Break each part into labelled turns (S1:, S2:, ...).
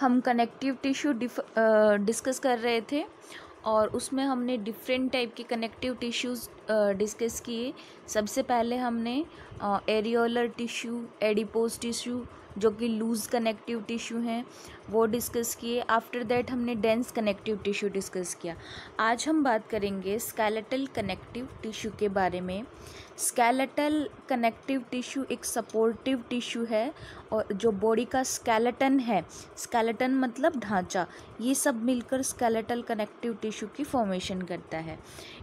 S1: हम connective tissue discuss कर रहे थे और उसमें हमने डिफरेंट टाइप के कनेक्टिव टिश्यूज़ डिस्कस किए सबसे पहले हमने एरियोलर टिश्यू एडिपोज टिश्यू जो कि लूज़ कनेक्टिव टिश्यू हैं वो डिस्कस किए आफ्टर दैट हमने डेंस कनेक्टिव टिश्यू डिस्कस किया आज हम बात करेंगे स्केलेटल कनेक्टिव टिश्यू के बारे में स्केलेटल कनेक्टिव टिश्यू एक सपोर्टिव टिश्यू है और जो बॉडी का स्केलेटन है स्केलेटन मतलब ढांचा ये सब मिलकर स्केलेटल कनेक्टिव टिश्यू की फॉर्मेशन करता है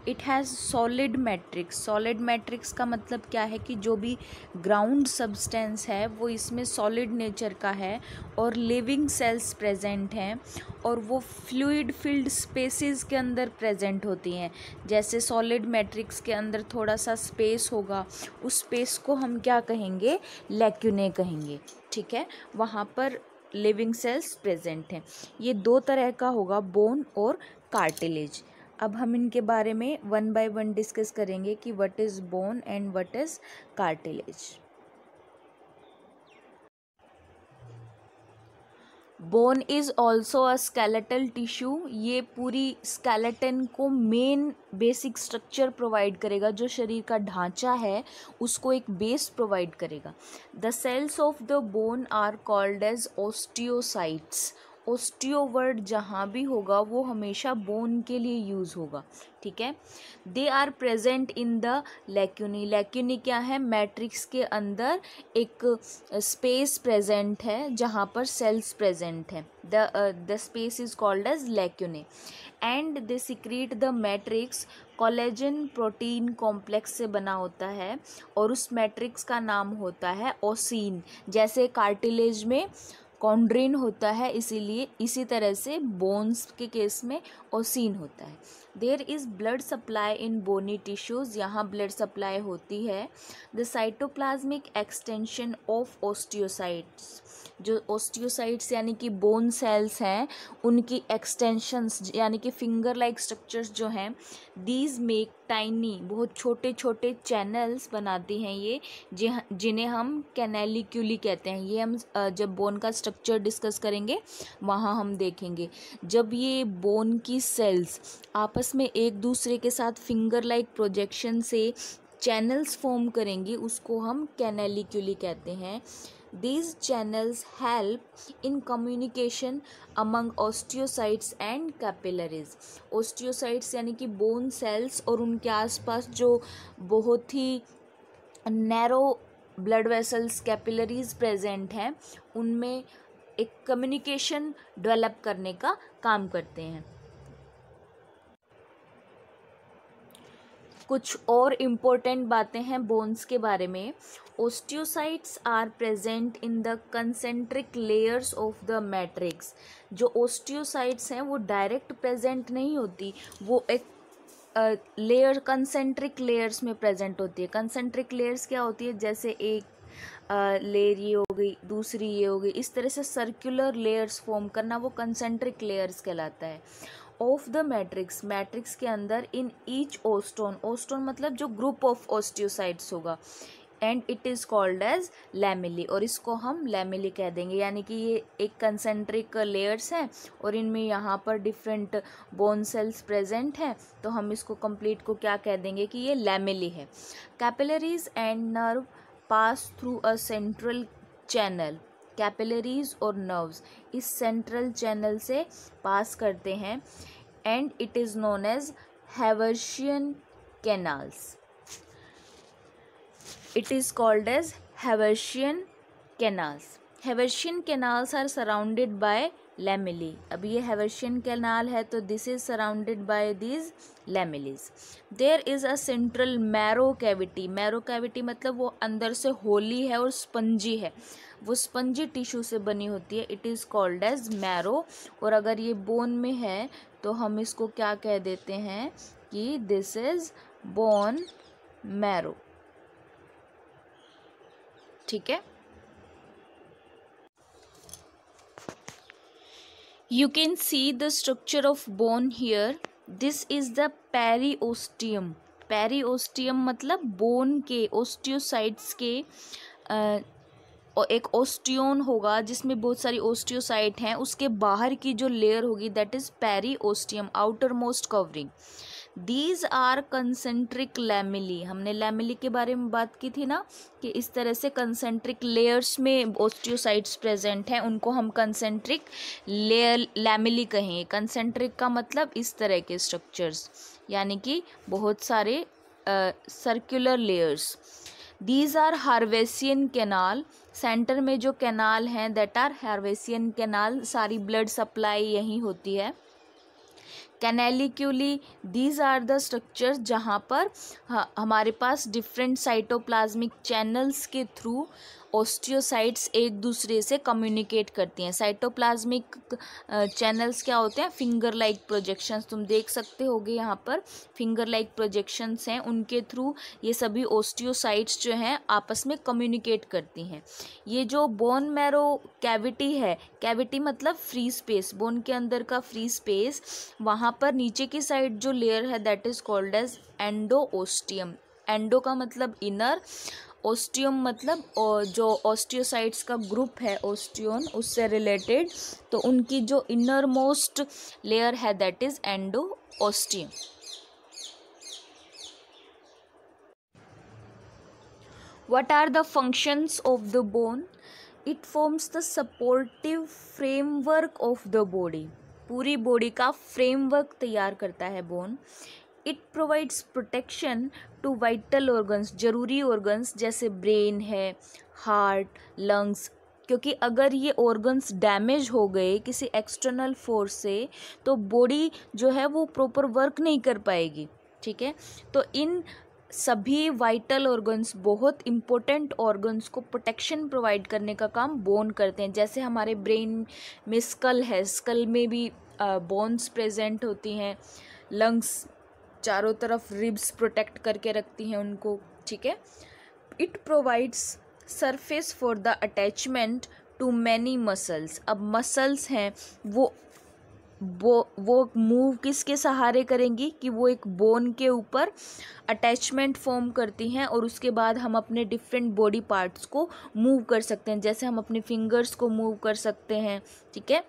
S1: it has solid matrix solid matrix का मतलब क्या है कि जो भी ग्राउंड सब्सटेंस है वो इसमें सॉलिड नेचर का है और लिविंग सेल्स प्रेजेंट हैं और वो फ्लूड फील्ड स्पेसेस के अंदर प्रेजेंट होती हैं जैसे सॉलिड मैट्रिक्स के अंदर थोड़ा सा स्पेस होगा उस स्पेस को हम क्या कहेंगे लेक्यूने कहेंगे ठीक है वहाँ पर लिविंग सेल्स प्रेजेंट हैं ये दो तरह का होगा बोन और कार्टिलेज अब हम इनके बारे में वन बाय वन डिस्कस करेंगे कि what is bone and what is cartilage bone is also a skeletal tissue ये पूरी स्केलेटन को मेन बेसिक स्ट्रक्चर प्रोवाइड करेगा जो शरीर का ढांचा है उसको एक बेस प्रोवाइड करेगा the cells of the bone are called as osteocytes ओस्टियोवर्ड जहाँ भी होगा वो हमेशा बोन के लिए यूज़ होगा ठीक है they are present in the lacunae lacunae क्या है मैट्रिक्स के अंदर एक स्पेस प्रेजेंट है जहाँ पर सेल्स प्रेजेंट है the the space is called as lacunae and they secrete the matrix collagen protein complex से बना होता है और उस मैट्रिक्स का नाम होता है ओसिन जैसे कार्टिलेज में कॉन्ड्रिन होता है इसीलिए इसी तरह से बोन्स के केस में ओसिन होता है there is blood supply in bony tissues यहाँ ब्लड सप्लाई होती है the cytoplasmic extension of osteocytes जो ओस्टियोसाइट्स यानी कि बोन सेल्स हैं उनकी एक्सटेंशंस यानी कि फिंगर लाइक स्ट्रक्चर्स जो हैं दीज मेक टाइनी बहुत छोटे छोटे चैनल्स बनाती हैं ये जिन्हें हम कैनेलिक्यूली कहते हैं ये हम जब बोन का स्ट्रक्चर डिस्कस करेंगे वहाँ हम देखेंगे जब ये बोन की सेल्स आप आपस में एक दूसरे के साथ फिंगर लाइक प्रोजेक्शन से चैनल्स फॉर्म करेंगी उसको हम कैनेलिक्यूली कहते हैं these channels help in communication among osteocytes and capillaries osteocytes यानी कि बोन सेल्स और उनके आसपास जो बहुत ही narrow blood vessels capillaries present हैं उनमें एक कम्युनिकेशन डेवलप करने का काम करते हैं कुछ और इम्पोर्टेंट बातें हैं बोन्स के बारे में osteocytes are present in the concentric layers of the matrix जो ओस्टियोसाइट्स हैं वो डायरेक्ट प्रेजेंट नहीं होती वो एक लेयर कंसेंट्रिक लेयर्स में प्रेजेंट होती है कंसेंट्रिक लेयर्स क्या होती है जैसे एक लेयर ये हो गई दूसरी ये हो गई इस तरह से सर्कुलर लेयर्स फॉर्म करना वो कंसेंट्रिक लेयर्स कहलाता है ऑफ द मैट्रिक्स मैट्रिक्स के अंदर इन ईच ओस्टोन ओस्टोन मतलब जो ग्रुप ऑफ ओस्टियोसाइट्स होगा and it is called as lamellae और इसको हम लैमिली कह देंगे यानी कि ये एक कंसेंट्रिक लेयर्स हैं और इनमें यहाँ पर डिफरेंट बोन सेल्स प्रेजेंट हैं तो हम इसको कंप्लीट को क्या कह देंगे कि ये लैमिली है capillaries and nerve pass through a central channel capillaries और नर्व्स इस सेंट्रल चैनल से पास करते हैं and it is known as Haversian canals it is called as Haversian canals Haversian canals are surrounded by lamellae अब ये Haversian canal है तो this is surrounded by this lamellaes there is a central marrow cavity marrow cavity मतलब वो अंदर से होली है और स्पंजी है वो स्पंजी टिश्यू से बनी होती है it is called as marrow और अगर ये बोन में है तो हम इसको क्या कह देते हैं कि दिस इज बोन मैरो ठीक है you can see the structure of bone here this is the osteum periosteum osteum मतलब बोन के ओस्टियोसाइट्स के एक ओस्टियोन होगा जिसमें बहुत सारी ओस्टियोसाइट हैं उसके बाहर की जो लेयर होगी that is periosteum outermost covering these are concentric lamellae हमने लैमिली के बारे में बात की थी ना कि इस तरह से कंसेंट्रिक लेयर्स में ओस्टियोसाइट्स प्रेजेंट हैं उनको हम कंसेंट्रिक लेयर लैमिली कहें कंसेंट्रिक का मतलब इस तरह के स्ट्रक्चर्स यानी कि बहुत सारे circular uh, layers these are Haversian canal center में जो कैनाल हैं दैट आर हार्वेसियन कैनाल सारी ब्लड सप्लाई यहीं होती है canaliculi these are the structure जहाँ पर हमारे पास डिफरेंट साइटोप्लाज्मिक चैनल्स के थ्रू ओस्टियोसाइट्स एक दूसरे से कम्युनिकेट करती हैं साइटोप्लाज्मिक चैनल्स क्या होते हैं फिंगर लाइक प्रोजेक्शंस तुम देख सकते होगे यहाँ पर फिंगर लाइक प्रोजेक्शंस हैं उनके थ्रू ये सभी ओस्टियोसाइट्स जो हैं आपस में कम्युनिकेट करती हैं ये जो बोन मैरो कैविटी है कैविटी मतलब फ्री स्पेस बोन के अंदर का फ्री स्पेस वहाँ पर नीचे की साइड जो लेयर है that is called as endosteum endo का मतलब इनर ओस्टियम मतलब जो ऑस्टियोसाइट्स का ग्रुप है ओस्टियोन उससे रिलेटेड तो उनकी जो इनर मोस्ट लेयर है that is endosteum what are the functions of the bone it forms the supportive framework of the body पूरी बॉडी का फ्रेमवर्क तैयार करता है bone it provides protection to vital organs ज़रूरी organs जैसे brain है heart lungs क्योंकि अगर ये ऑर्गन्स डैमेज हो गए किसी एक्सटर्नल फोर्स से तो बॉडी जो है वो प्रॉपर वर्क नहीं कर पाएगी ठीक है तो इन सभी वाइटल ऑर्गन्स बहुत इम्पोर्टेंट ऑर्गन्स को प्रोटेक्शन प्रोवाइड करने का काम बोन करते हैं जैसे हमारे ब्रेन में स्कल है स्कल में भी बोन्स प्रेजेंट होती हैं लंग्स चारों तरफ रिब्स प्रोटेक्ट करके रखती हैं उनको ठीक है it provides surface for the attachment to many muscles अब मसल्स हैं वो वो वो मूव किसके सहारे करेंगी कि वो एक बोन के ऊपर अटैचमेंट फॉर्म करती हैं और उसके बाद हम अपने डिफरेंट बॉडी पार्ट्स को मूव कर सकते हैं जैसे हम अपने फिंगर्स को मूव कर सकते हैं ठीक है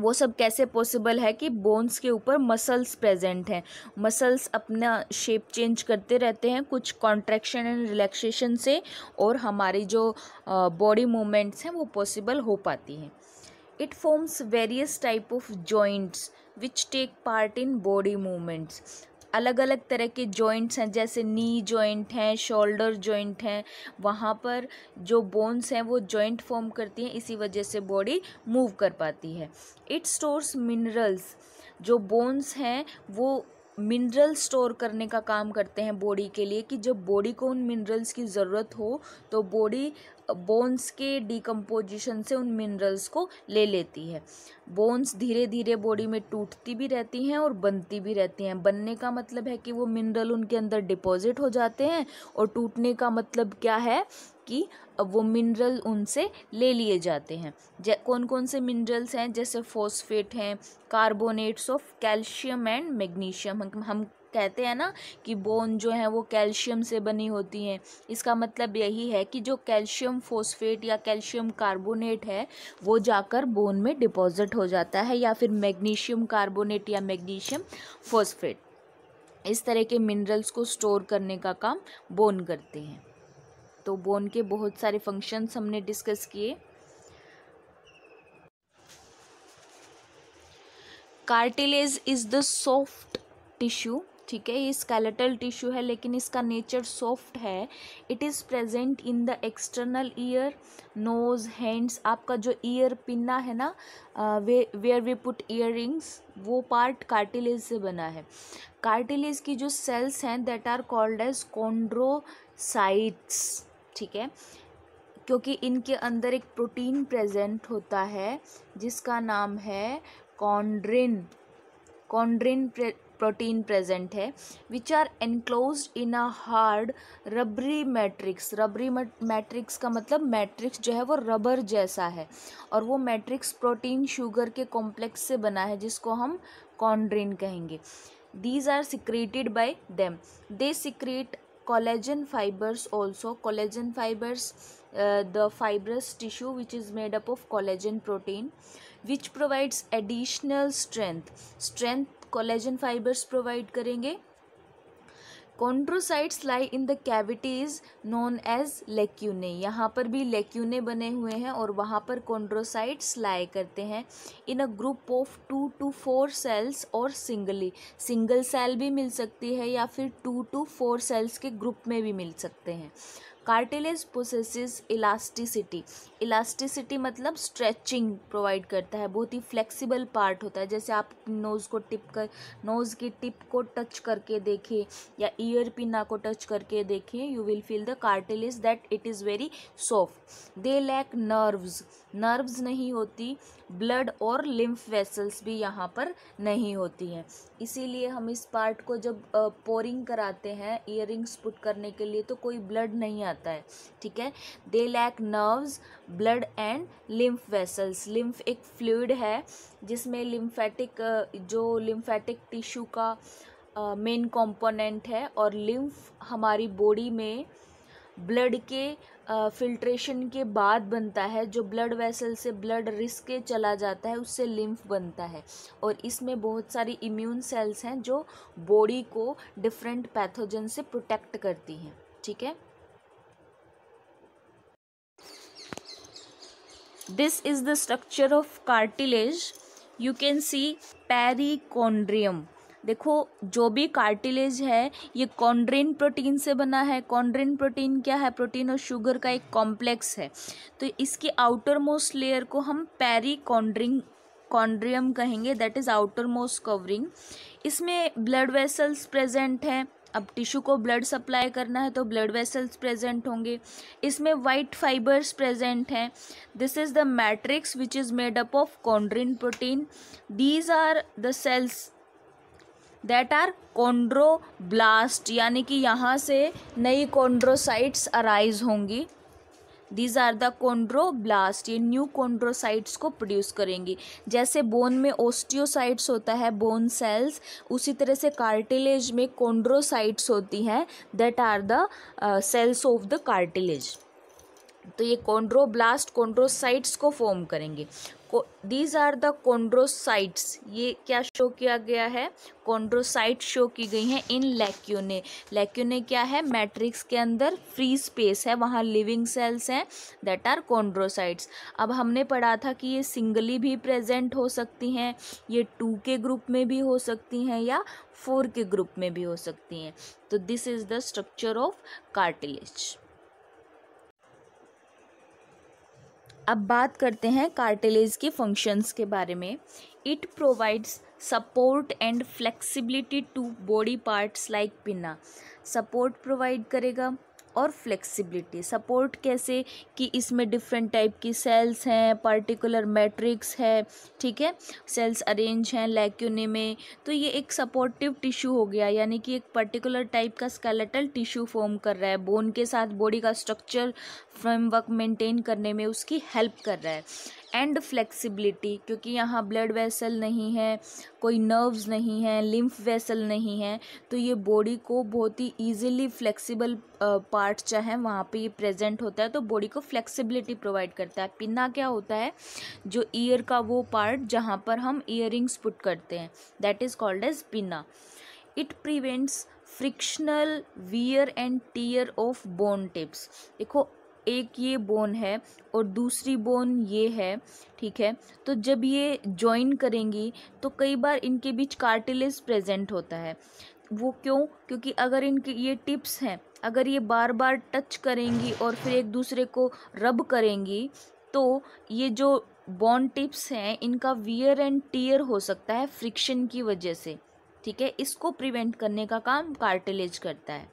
S1: वो सब कैसे पॉसिबल है कि बोन्स के ऊपर मसल्स प्रेजेंट हैं मसल्स अपना शेप चेंज करते रहते हैं कुछ कॉन्ट्रैक्शन एंड रिलैक्सेशन से और हमारी जो बॉडी मूवमेंट्स हैं वो पॉसिबल हो पाती हैं it forms various type of joints which take part in body movements अलग अलग तरह के जॉइंट्स हैं जैसे नी जॉइंट हैं शोल्डर जॉइंट हैं वहाँ पर जो बोन्स हैं वो जॉइंट फॉर्म करती हैं इसी वजह से बॉडी मूव कर पाती है इट स्टोर्स मिनरल्स जो बोन्स हैं वो मिनरल स्टोर करने का काम करते हैं बॉडी के लिए कि जब बॉडी को उन मिनरल्स की ज़रूरत हो तो बॉडी बोन्स के डिकम्पोजिशन से उन मिनरल्स को ले लेती है बोन्स धीरे धीरे बॉडी में टूटती भी रहती हैं और बनती भी रहती हैं बनने का मतलब है कि वो मिनरल उनके अंदर डिपॉजिट हो जाते हैं और टूटने का मतलब क्या है कि वो मिनरल उनसे ले लिए जाते हैं कौन कौन से मिनरल्स हैं जैसे फॉस्फेट हैं carbonates of calcium and magnesium हम, हम कहते हैं ना कि बोन जो है वो कैल्शियम से बनी होती हैं इसका मतलब यही है कि जो कैल्शियम फोस्फेट या कैल्शियम कार्बोनेट है वो जाकर बोन में डिपॉजिट हो जाता है या फिर मैग्नीशियम कार्बोनेट या मैग्नीशियम फोस्फेट इस तरह के मिनरल्स को स्टोर करने का काम बोन करते हैं तो बोन के बहुत सारे फंक्शंस हमने डिस्कस किए cartilage is the soft tissue ठीक है ये स्केलेटल टिश्यू है लेकिन इसका नेचर सॉफ्ट है it is present in the external ear nose hands आपका जो ईयर पिन्ना है ना way where we put ear वो पार्ट कार्टिलेज से बना है कार्टिलेज की जो सेल्स हैं that are called as chondrocytes ठीक है क्योंकि इनके अंदर एक प्रोटीन प्रेजेंट होता है जिसका नाम है कॉन्ड्रिन कॉन्ड्रिन प्रोटीन प्रेजेंट है which are enclose in a hard rubbery matrix rubbery matrix का मतलब मैट्रिक्स जो है वो रबर जैसा है और वो मैट्रिक्स प्रोटीन शुगर के कॉम्प्लेक्स से बना है जिसको हम कॉन्ड्रीन कहेंगे these are secreted by them they secrete collagen fibres also collagen fibres the fibrous tissue which is made up of collagen protein which provides additional strength strength collagen fibres provide करेंगे chondrocytes lie in the cavities known as lacunae यहाँ पर भी लेक्यूने बने हुए हैं और वहाँ पर कॉन्ट्रोसाइट्स लाए करते हैं in a group of two two four cells और सिंगली सिंगल सेल भी मिल सकती है या फिर टू टू फोर सेल्स के ग्रुप में भी मिल सकते हैं कार्टिलेज प्रोसेस इलास्टिसिटी इलास्टिसिटी मतलब स्ट्रेचिंग प्रोवाइड करता है बहुत ही फ्लेक्सिबल पार्ट होता है जैसे आप नोज़ को टिप कर नोज़ की टिप को टच करके देखें या ईयर पिना को टच करके देखें you will feel the cartilage that it is very soft they lack nerves nerves नहीं होती ब्लड और लिम्फ वेसल्स भी यहाँ पर नहीं होती हैं इसीलिए हम इस पार्ट को जब पोरिंग कराते हैं ईयर पुट करने के लिए तो कोई ब्लड नहीं आता जाता है ठीक है they lack nerves blood and lymph vessels lymph एक फ्लूड है जिसमें लिम्फेटिक जो लिम्फेटिक टिश्यू का मेन uh, कंपोनेंट है और लिम्फ हमारी बॉडी में ब्लड के फिल्ट्रेशन uh, के बाद बनता है जो ब्लड वेसल से ब्लड रिस के चला जाता है उससे लिम्फ बनता है और इसमें बहुत सारी इम्यून सेल्स हैं जो बॉडी को डिफरेंट पैथोजन से प्रोटेक्ट करती हैं ठीक है this is the structure of cartilage you can see perichondrium देखो जो भी कार्टिलेज है ये कॉन्ड्रेन प्रोटीन से बना है कॉन्ड्रेन प्रोटीन क्या है प्रोटीन और शुगर का एक कॉम्प्लेक्स है तो इसके आउटर मोस्ट लेयर को हम पैरी कॉन्ड्रिंग कॉन्ड्रियम कहेंगे that is outermost covering इसमें ब्लड वेसल्स प्रेजेंट हैं अब टिश्यू को ब्लड सप्लाई करना है तो ब्लड वेसल्स प्रेजेंट होंगे इसमें वाइट फाइबर्स प्रेजेंट हैं this is the matrix which is made up of chondrin protein these are the cells that are chondroblast यानी कि यहाँ से नई कॉन्ड्रोसाइट्स अराइज होंगी दीज आर द कोंड्रोब्लास्ट ये न्यू कोंड्रोसाइट्स को प्रोड्यूस करेंगी जैसे बोन में ओस्टियोसाइट्स होता है बोन सेल्स उसी तरह से कार्टिलेज में कोंड्रोसाइट्स होती हैं that are the cells of the cartilage तो ये कोंड्रोब्लास्ट कोंड्रोसाइट्स को फॉर्म करेंगे दीज आर द कोंड्रोसाइट्स ये क्या शो किया गया है कोंड्रोसाइट शो की गई हैं इन लैक्यूने लैक्यूने क्या है मैट्रिक्स के अंदर फ्री स्पेस है वहाँ लिविंग सेल्स हैं दैट आर कोंड्रोसाइट्स अब हमने पढ़ा था कि ये सिंगली भी प्रेजेंट हो सकती हैं ये टू के ग्रुप में भी हो सकती हैं या फोर के ग्रुप में भी हो सकती हैं तो this is the structure of cartilage अब बात करते हैं कार्टिलेज के फंक्शंस के बारे में it provides support and flexibility to body parts like pinna support provide करेगा और फ्लेक्सिबिलिटी सपोर्ट कैसे कि इसमें डिफरेंट टाइप की सेल्स हैं पार्टिकुलर मैट्रिक्स है ठीक है सेल्स अरेंज हैं लैक्यूने में तो ये एक सपोर्टिव टिश्यू हो गया यानी कि एक पर्टिकुलर टाइप का स्केलेटल टिश्यू फॉर्म कर रहा है बोन के साथ बॉडी का स्ट्रक्चर फ्रेमवर्क मेंटेन करने में उसकी हेल्प कर रहा है एंड फ्लेक्सिबिलिटी क्योंकि यहाँ ब्लड वेसल नहीं है कोई नर्व्स नहीं है लिम्फ वेसल नहीं है तो ये बॉडी को बहुत ही ईजिली फ्लेक्सिबल पार्ट चाहे वहाँ पे ये प्रेजेंट होता है तो बॉडी को फ्लेक्सिबिलिटी प्रोवाइड करता है पिन्ना क्या होता है जो ईयर का वो पार्ट जहाँ पर हम ईयर पुट करते हैं that is called as pinna it prevents frictional wear and tear of bone tips देखो एक ये बोन है और दूसरी बोन ये है ठीक है तो जब ये जॉइन करेंगी तो कई बार इनके बीच कार्टिलेज प्रेजेंट होता है वो क्यों क्योंकि अगर इनके ये टिप्स हैं अगर ये बार बार टच करेंगी और फिर एक दूसरे को रब करेंगी तो ये जो बॉन्ड टिप्स हैं इनका वियर एंड टीयर हो सकता है फ्रिक्शन की वजह से ठीक है इसको प्रिवेंट करने का काम कार्टिलेज करता है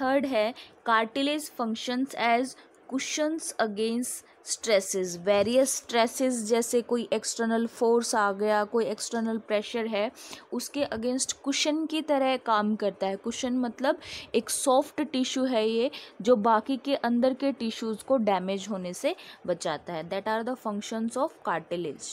S1: थर्ड है cartilage functions as cushions against stresses various stresses जैसे कोई एक्सटर्नल फोर्स आ गया कोई एक्सटर्नल प्रेशर है उसके अगेंस्ट कुशन की तरह काम करता है कुशन मतलब एक सॉफ्ट टिश्यू है ये जो बाकी के अंदर के टिश्यूज़ को डैमेज होने से बचाता है that are the functions of cartilage